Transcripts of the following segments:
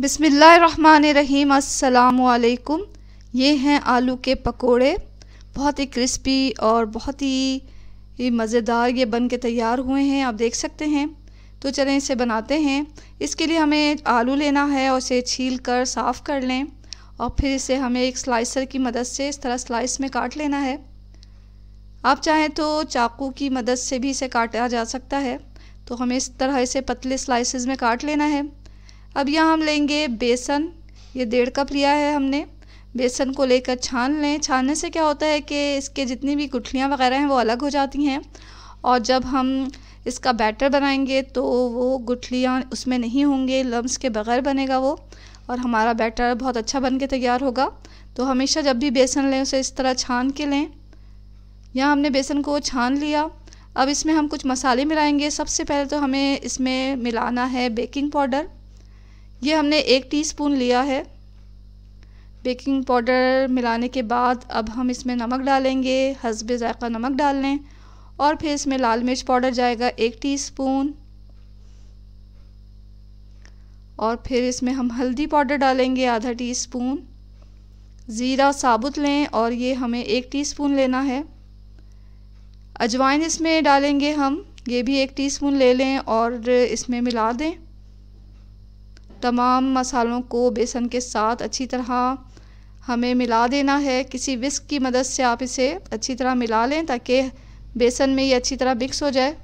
बिसमीम् अल्लाम ये हैं आलू के पकोड़े बहुत ही क्रिस्पी और बहुत ही मज़ेदार ये बन के तैयार हुए हैं आप देख सकते हैं तो चलें इसे बनाते हैं इसके लिए हमें आलू लेना है और इसे छील कर साफ़ कर लें और फिर इसे हमें एक स्लाइसर की मदद से इस तरह स्लाइस में काट लेना है आप चाहें तो चाकू की मदद से भी इसे काटा जा सकता है तो हमें इस तरह इसे पतले स्लाइसिस में काट लेना है अब यहाँ हम लेंगे बेसन ये डेढ़ कप लिया है हमने बेसन को लेकर छान लें छानने से क्या होता है कि इसके जितनी भी गुठलियाँ वगैरह हैं वो अलग हो जाती हैं और जब हम इसका बैटर बनाएंगे तो वो गुठलियाँ उसमें नहीं होंगे लम्स के बगैर बनेगा वो और हमारा बैटर बहुत अच्छा बन के तैयार होगा तो हमेशा जब भी बेसन लें उसे इस तरह छान के लें यहाँ हमने बेसन को छान लिया अब इसमें हम कुछ मसाले मिलाएंगे सबसे पहले तो हमें इसमें मिलाना है बेकिंग पाउडर ये हमने एक टीस्पून लिया है बेकिंग पाउडर मिलाने के बाद अब हम इसमें नमक डालेंगे हसब ज़ायक़ा नमक डाल लें और फिर इसमें लाल मिर्च पाउडर जाएगा एक टीस्पून और फिर इसमें हम हल्दी पाउडर डालेंगे आधा टीस्पून ज़ीरा साबुत लें और ये हमें एक टीस्पून लेना है अजवाइन इसमें डालेंगे हम ये भी एक टीस्पून ले लें और इसमें मिला दें तमाम मसालों को बेसन के साथ अच्छी तरह हमें मिला देना है किसी विस्क की मदद से आप इसे अच्छी तरह मिला लें ताकि बेसन में ये अच्छी तरह मिक्स हो जाए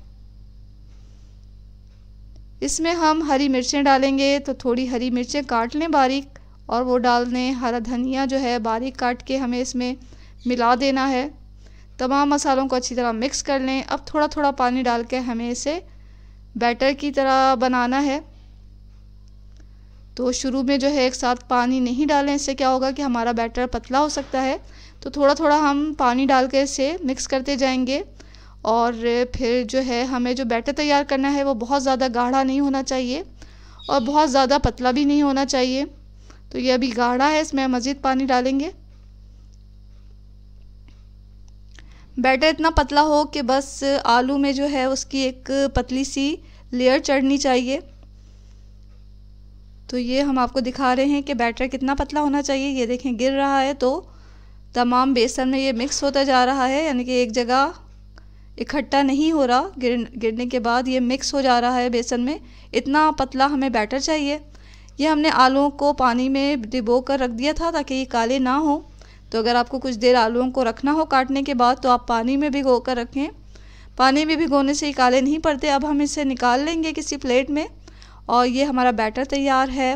इसमें हम हरी मिर्चें डालेंगे तो थोड़ी हरी मिर्चें काट लें बारीक और वो डाल दें हरा धनिया जो है बारीक काट के हमें इसमें मिला देना है तमाम मसालों को अच्छी तरह मिक्स कर लें अब थोड़ा थोड़ा पानी डाल के हमें इसे बैटर की तरह बनाना है तो शुरू में जो है एक साथ पानी नहीं डालें इससे क्या होगा कि हमारा बैटर पतला हो सकता है तो थोड़ा थोड़ा हम पानी डाल के इसे मिक्स करते जाएंगे और फिर जो है हमें जो बैटर तैयार करना है वो बहुत ज़्यादा गाढ़ा नहीं होना चाहिए और बहुत ज़्यादा पतला भी नहीं होना चाहिए तो ये अभी गाढ़ा है इसमें मज़ीद पानी डालेंगे बैटर इतना पतला हो कि बस आलू में जो है उसकी एक पतली सी लेयर चढ़नी चाहिए तो ये हम आपको दिखा रहे हैं कि बैटर कितना पतला होना चाहिए ये देखें गिर रहा है तो तमाम बेसन में ये मिक्स होता जा रहा है यानी कि एक जगह इकट्ठा नहीं हो रहा गिर गिरने के बाद ये मिक्स हो जा रहा है बेसन में इतना पतला हमें बैटर चाहिए ये हमने आलुओं को पानी में डिबो कर रख दिया था ताकि ये काले ना हो तो अगर आपको कुछ देर आलुओं को रखना हो काटने के बाद तो आप पानी में भिगो कर रखें पानी में भिगोने से ये काले नहीं पड़ते अब हम इसे निकाल लेंगे किसी प्लेट में और ये हमारा बैटर तैयार है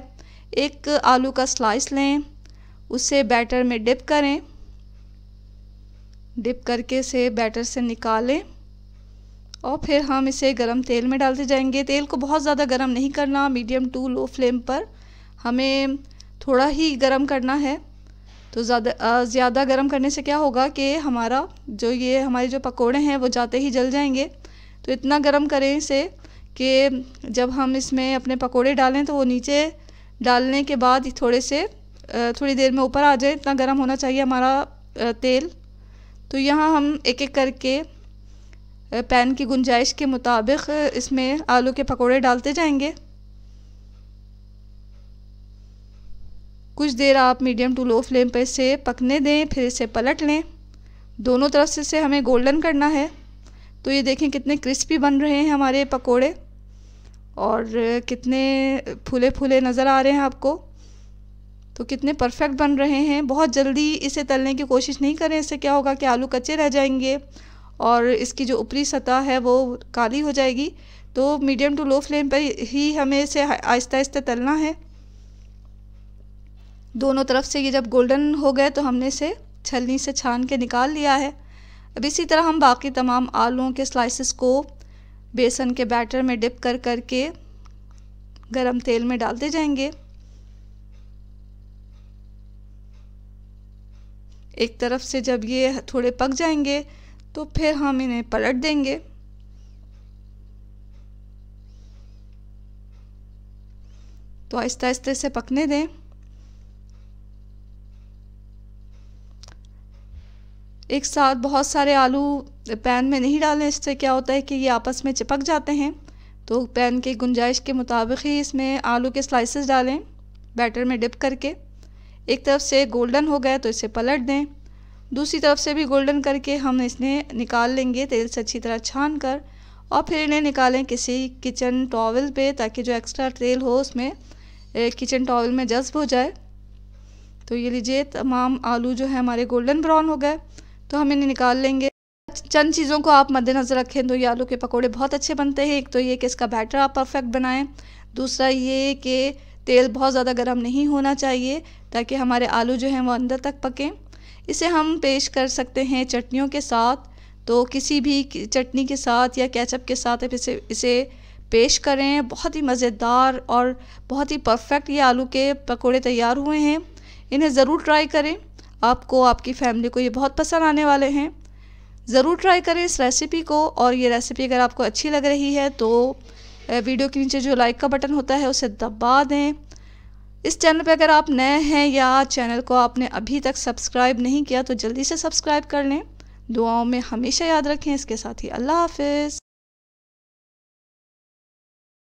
एक आलू का स्लाइस लें उसे बैटर में डिप करें डिप करके से बैटर से निकालें और फिर हम इसे गरम तेल में डालते जाएंगे तेल को बहुत ज़्यादा गरम नहीं करना मीडियम टू लो फ्लेम पर हमें थोड़ा ही गरम करना है तो ज़्यादा ज़्यादा गर्म करने से क्या होगा कि हमारा जो ये हमारे जो पकोड़े हैं वो जाते ही जल जाएंगे तो इतना गर्म करें इसे कि जब हम इसमें अपने पकोड़े डालें तो वो नीचे डालने के बाद थोड़े से थोड़ी देर में ऊपर आ जाए इतना गर्म होना चाहिए हमारा तेल तो यहाँ हम एक एक करके पैन की गुंजाइश के मुताबिक इसमें आलू के पकोड़े डालते जाएंगे कुछ देर आप मीडियम टू लो फ्लेम पर इसे पकने दें फिर इसे पलट लें दोनों तरफ से इसे हमें गोल्डन करना है तो ये देखें कितने क्रिस्पी बन रहे हैं हमारे पकोड़े और कितने फूले फूले नज़र आ रहे हैं आपको तो कितने परफेक्ट बन रहे हैं बहुत जल्दी इसे तलने की कोशिश नहीं करें इससे क्या होगा कि आलू कच्चे रह जाएंगे और इसकी जो ऊपरी सतह है वो काली हो जाएगी तो मीडियम टू लो फ्लेम पर ही हमें इसे आहिस्ता आहिस्ता तलना है दोनों तरफ से ये जब गोल्डन हो गए तो हमने इसे छलनी से छान के निकाल लिया है अब इसी तरह हम बाकी तमाम आलूओं के स्लाइसिस को बेसन के बैटर में डिप कर कर के गरम तेल में डालते जाएंगे एक तरफ से जब ये थोड़े पक जाएंगे तो फिर हम इन्हें पलट देंगे तो आहिस्ता आहिस्ते से पकने दें एक साथ बहुत सारे आलू पैन में नहीं डालें इससे क्या होता है कि ये आपस में चिपक जाते हैं तो पैन की गुंजाइश के मुताबिक ही इसमें आलू के स्लाइसेस डालें बैटर में डिप करके एक तरफ से गोल्डन हो गया तो इसे पलट दें दूसरी तरफ से भी गोल्डन करके हम इसने निकाल लेंगे तेल से अच्छी तरह छान कर और फिर इन्हें निकालें किसी किचन टॉवल पे ताकि जो एक्स्ट्रा तेल हो उसमें किचन टॉवल में जज्ब हो जाए तो ये लीजिए तमाम आलू जो है हमारे गोल्डन ब्राउन हो गए तो हम इन्हें निकाल लेंगे चंद चीज़ों को आप मद्देनज़र रखें तो ये आलू के पकौड़े बहुत अच्छे बनते हैं एक तो ये कि इसका बैटर आप परफेक्ट बनाएं दूसरा ये कि तेल बहुत ज़्यादा गर्म नहीं होना चाहिए ताकि हमारे आलू जो हैं वो अंदर तक पकें इसे हम पेश कर सकते हैं चटनियों के साथ तो किसी भी चटनी के साथ या कैचअप के साथ आप इसे इसे पेश करें बहुत ही मज़ेदार और बहुत ही परफेक्ट ये आलू के पकोड़े तैयार हुए हैं इन्हें ज़रूर ट्राई करें आपको आपकी फ़ैमिली को ये बहुत पसंद आने वाले हैं ज़रूर ट्राई करें इस रेसिपी को और ये रेसिपी अगर आपको अच्छी लग रही है तो वीडियो के नीचे जो लाइक का बटन होता है उसे दबा दें इस चैनल पर अगर आप नए हैं या चैनल को आपने अभी तक सब्सक्राइब नहीं किया तो जल्दी से सब्सक्राइब कर लें दुआओं में हमेशा याद रखें इसके साथ ही अल्लाह हाफिज़